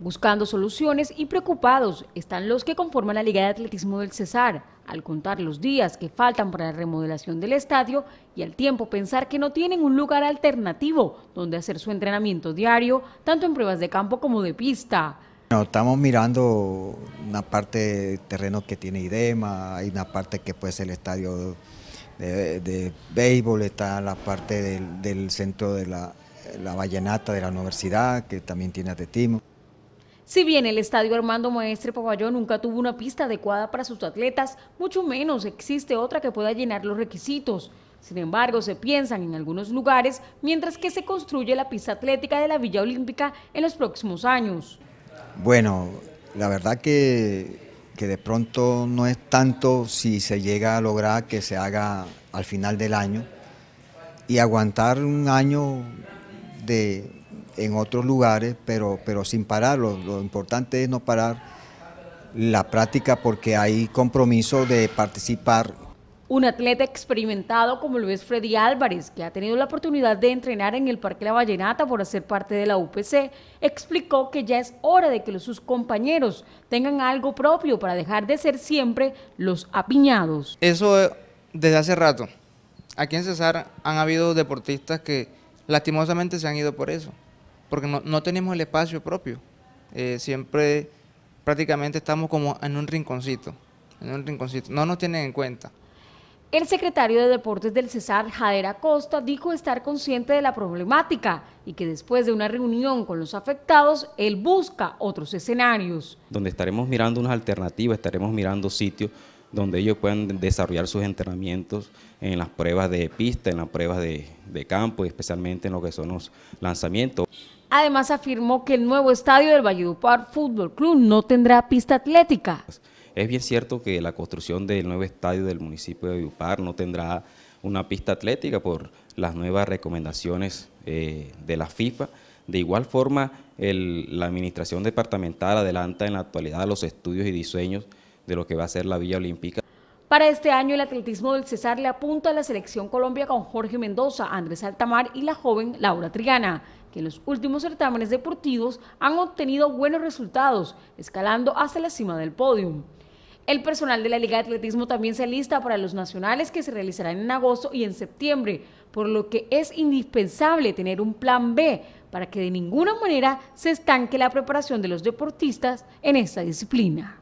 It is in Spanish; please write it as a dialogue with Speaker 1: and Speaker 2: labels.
Speaker 1: Buscando soluciones y preocupados están los que conforman la Liga de Atletismo del Cesar, al contar los días que faltan para la remodelación del estadio y al tiempo pensar que no tienen un lugar alternativo donde hacer su entrenamiento diario, tanto en pruebas de campo como de pista.
Speaker 2: estamos mirando una parte de terreno que tiene idema, hay una parte que puede ser el estadio de, béisbol, está la parte del, centro de la, la vallenata de la universidad que también tiene atletismo.
Speaker 1: Si bien el Estadio Armando Maestre Paballó nunca tuvo una pista adecuada para sus atletas, mucho menos existe otra que pueda llenar los requisitos. Sin embargo, se piensan en algunos lugares mientras que se construye la pista atlética de la Villa Olímpica en los próximos años.
Speaker 2: Bueno, la verdad que, que de pronto no es tanto si se llega a lograr que se haga al final del año y aguantar un año de en otros lugares, pero, pero sin parar. Lo, importante es no parar la práctica porque hay compromiso de participar
Speaker 1: un atleta experimentado como lo es Freddy Álvarez, que ha tenido la oportunidad de entrenar en el Parque La Vallenata por hacer parte de la UPC, explicó que ya es hora de que sus compañeros tengan algo propio para dejar de ser siempre los apiñados.
Speaker 3: Eso eh, desde hace rato. Aquí en Cesar han habido deportistas que lastimosamente se han ido por eso porque no, no tenemos el espacio propio. Eh, siempre prácticamente estamos como en un rinconcito, en un rinconcito. No nos tienen en cuenta.
Speaker 1: El secretario de Deportes del Cesar, Jader Acosta, dijo estar consciente de la problemática y que después de una reunión con los afectados, él busca otros escenarios.
Speaker 4: Donde estaremos mirando unas alternativas, estaremos mirando sitios donde ellos puedan desarrollar sus entrenamientos en las pruebas de pista, en las pruebas de, de campo, y especialmente en lo que son los lanzamientos.
Speaker 1: Además afirmó que el nuevo estadio del Valledupar Fútbol Club no tendrá pista atlética.
Speaker 4: Es bien cierto que la construcción del nuevo estadio del municipio de Valledupar no tendrá una pista atlética por las nuevas recomendaciones eh, de la FIFA. De igual forma, la administración departamental adelanta en la actualidad los estudios y diseños de lo que va a ser la Villa Olímpica.
Speaker 1: Para este año, el atletismo del Cesar le apunta a la Selección Colombia con Jorge Mendoza, Andrés Altamar y la joven Laura Trigana que los últimos certámenes deportivos han obtenido buenos resultados, escalando hasta la cima del podio. El personal de la Liga de Atletismo también se alista para los nacionales que se realizarán en agosto y en septiembre, por lo que es indispensable tener un plan B para que de ninguna manera se estanque la preparación de los deportistas en esta disciplina.